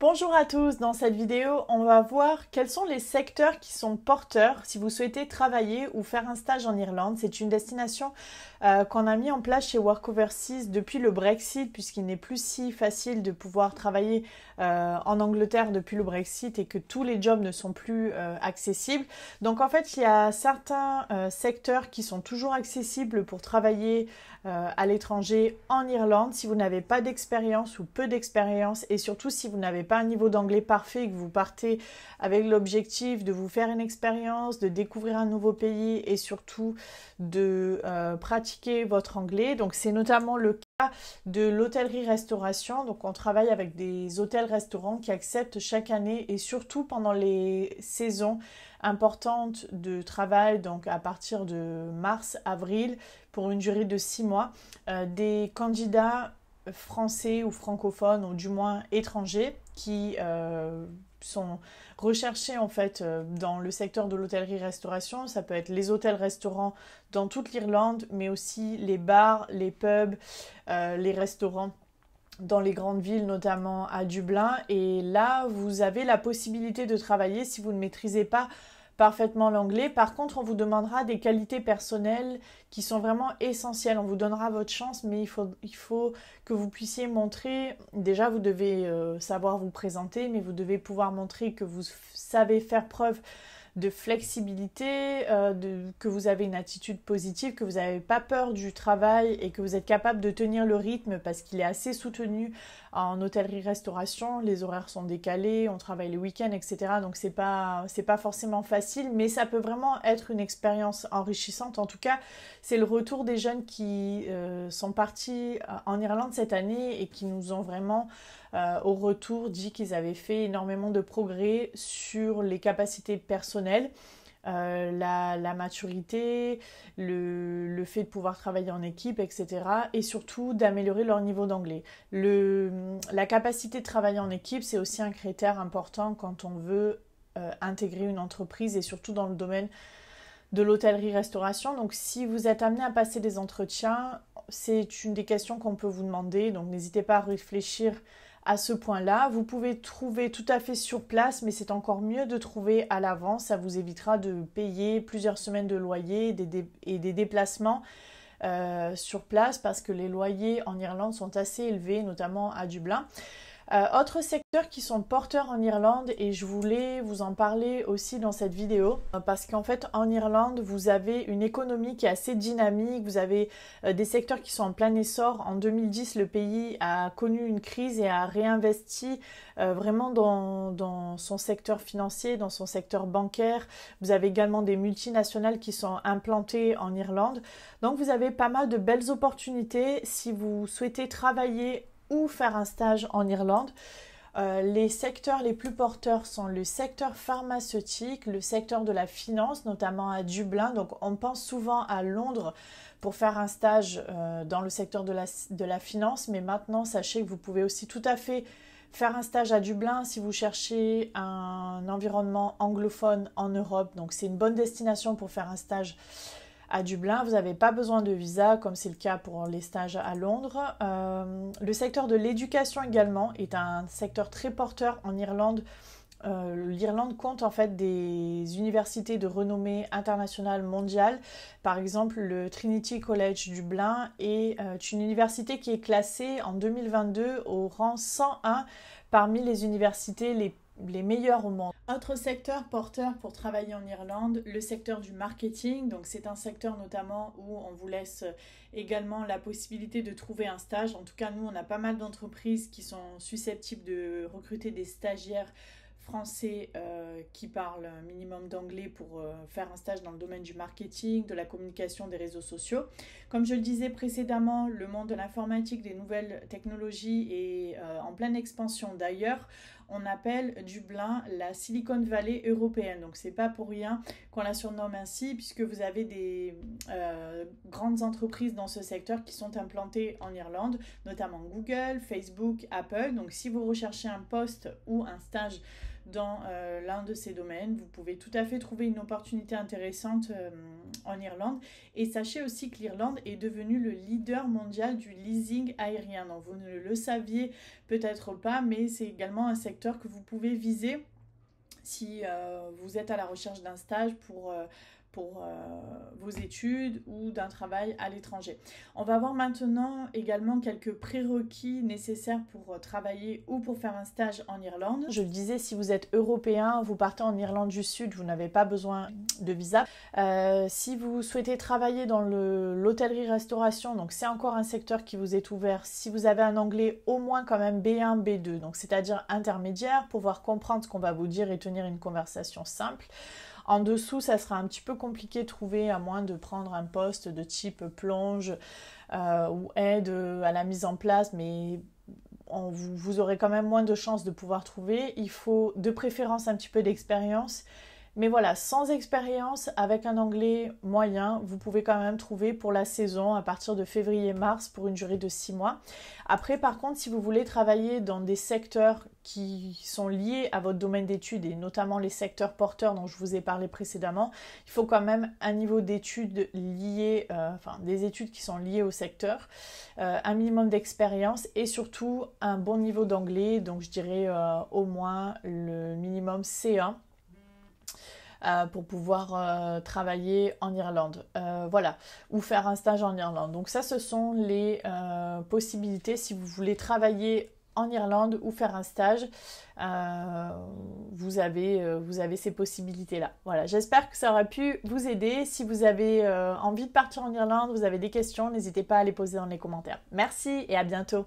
Bonjour à tous, dans cette vidéo on va voir quels sont les secteurs qui sont porteurs si vous souhaitez travailler ou faire un stage en Irlande. C'est une destination euh, qu'on a mis en place chez Work Overseas depuis le Brexit puisqu'il n'est plus si facile de pouvoir travailler euh, en Angleterre depuis le Brexit et que tous les jobs ne sont plus euh, accessibles. Donc en fait il y a certains secteurs qui sont toujours accessibles pour travailler à l'étranger en Irlande si vous n'avez pas d'expérience ou peu d'expérience et surtout si vous n'avez pas un niveau d'anglais parfait, que vous partez avec l'objectif de vous faire une expérience, de découvrir un nouveau pays et surtout de euh, pratiquer votre anglais. Donc c'est notamment le cas de l'hôtellerie-restauration. Donc on travaille avec des hôtels-restaurants qui acceptent chaque année et surtout pendant les saisons importantes de travail, donc à partir de mars, avril, pour une durée de six mois, euh, des candidats français ou francophones ou du moins étrangers qui euh, sont recherchés en fait euh, dans le secteur de l'hôtellerie-restauration. Ça peut être les hôtels-restaurants dans toute l'Irlande, mais aussi les bars, les pubs, euh, les restaurants dans les grandes villes, notamment à Dublin. Et là, vous avez la possibilité de travailler si vous ne maîtrisez pas parfaitement l'anglais. Par contre, on vous demandera des qualités personnelles qui sont vraiment essentielles. On vous donnera votre chance, mais il faut, il faut que vous puissiez montrer, déjà vous devez euh, savoir vous présenter, mais vous devez pouvoir montrer que vous savez faire preuve de flexibilité, euh, de, que vous avez une attitude positive, que vous n'avez pas peur du travail et que vous êtes capable de tenir le rythme parce qu'il est assez soutenu en hôtellerie-restauration. Les horaires sont décalés, on travaille le week-ends, etc. Donc c'est pas pas forcément facile, mais ça peut vraiment être une expérience enrichissante. En tout cas, c'est le retour des jeunes qui euh, sont partis euh, en Irlande cette année et qui nous ont vraiment au retour dit qu'ils avaient fait énormément de progrès sur les capacités personnelles euh, la, maturité, le, fait de pouvoir travailler en équipe, etc. Et surtout d'améliorer leur niveau d'anglais. la capacité de travailler en équipe, c'est aussi un critère important quand on veut euh, intégrer une entreprise et surtout dans le domaine de l'hôtellerie-restauration. Donc si vous êtes amené à passer des entretiens, c'est une des questions qu'on peut vous demander. Donc n'hésitez pas à réfléchir à ce point-là. Vous pouvez trouver tout à fait sur place, mais c'est encore mieux de trouver à l'avance. Ça vous évitera de payer plusieurs semaines de loyer et des, déplacements euh, sur place parce que les loyers en Irlande sont assez élevés, notamment à Dublin. Euh, autres secteurs qui sont porteurs en Irlande, et je voulais vous en parler aussi dans cette vidéo, euh, parce qu'en fait en Irlande, vous avez une économie qui est assez dynamique, vous avez euh, des secteurs qui sont en plein essor. En 2010, le pays a connu une crise et a réinvesti vraiment dans, dans son secteur financier, dans son secteur bancaire. Vous avez également des multinationales qui sont implantées en Irlande. Donc vous avez pas mal de belles opportunités si vous souhaitez travailler ou faire un stage en Irlande. Euh, les secteurs les plus porteurs sont le secteur pharmaceutique, le secteur de la finance, notamment à Dublin. Donc on pense souvent à Londres pour faire un stage euh, dans le secteur de la, finance, mais maintenant sachez que vous pouvez aussi tout à fait faire un stage à Dublin si vous cherchez un environnement anglophone en Europe. Donc c'est une bonne destination pour faire un stage à Dublin, vous n'avez pas besoin de visa, comme c'est le cas pour les stages à Londres. Euh, le secteur de l'éducation également est un secteur très porteur en Irlande. Euh, L'Irlande compte en fait des universités de renommée internationale mondiale. Par exemple, le Trinity College Dublin est euh, une université qui est classée en 2022 au rang 101 parmi les universités les plus les meilleurs au monde. Autre secteur porteur pour travailler en Irlande, le secteur du marketing. Donc c'est un secteur notamment où on vous laisse euh, également la possibilité de trouver un stage. En tout cas, nous, on a pas mal d'entreprises qui sont susceptibles de recruter des stagiaires français euh, qui parlent minimum d'anglais pour euh, faire un stage dans le domaine du marketing, de la communication, des réseaux sociaux. Comme je le disais précédemment, le monde de l'informatique, des nouvelles technologies est en pleine expansion. D'ailleurs, on appelle Dublin la Silicon Valley européenne. Donc c'est pas pour rien qu'on la surnomme ainsi, puisque vous avez des euh, grandes entreprises dans ce secteur qui sont implantées en Irlande, notamment Google, Facebook, Apple. Donc si vous recherchez un poste ou un stage dans euh, l'un de ces domaines. Vous pouvez tout à fait trouver une opportunité intéressante euh, en Irlande. Et sachez aussi que l'Irlande est devenue le leader mondial du leasing aérien. Donc vous ne le saviez peut-être pas, mais c'est également un secteur que vous pouvez viser si euh, vous êtes à la recherche d'un stage pour pour euh, vos études ou d'un travail à l'étranger. On va voir maintenant également quelques prérequis nécessaires pour euh, travailler ou pour faire un stage en Irlande. Je le disais, si vous êtes européen, vous partez en Irlande du Sud, vous n'avez pas besoin de visa. Euh, si vous souhaitez travailler dans l'hôtellerie-restauration, donc c'est encore un secteur qui vous est ouvert. Si vous avez un anglais au moins quand même B1, B2, donc c'est-à-dire intermédiaire, pouvoir comprendre ce qu'on va vous dire et tenir une conversation simple. En dessous, ça sera un petit peu compliqué de trouver, à moins de prendre un poste de type plonge euh, ou aide euh, à la mise en place, mais vous aurez quand même moins de chances de pouvoir trouver. Il faut de préférence un petit peu d'expérience mais voilà, sans expérience, avec un anglais moyen, vous pouvez quand même trouver pour la saison à partir de février-mars pour une durée de 6 mois. Après, par contre, si vous voulez travailler dans des secteurs qui sont liés à votre domaine d'études et notamment les secteurs porteurs dont je vous ai parlé précédemment, il faut quand même un niveau d'études lié, euh, enfin des études qui sont liées au secteur, euh, un minimum d'expérience et surtout un bon niveau d'anglais, donc je dirais euh, au moins le minimum C1 euh, pour pouvoir euh, travailler en Irlande. Euh, voilà, ou faire un stage en Irlande. Donc ça, ce sont les possibilités si vous voulez travailler en Irlande ou faire un stage. vous, avez, vous avez ces possibilités-là. Voilà, j'espère que ça aura pu vous aider. Si vous avez envie de partir en Irlande, vous avez des questions, n'hésitez pas à les poser dans les commentaires. Merci et à bientôt.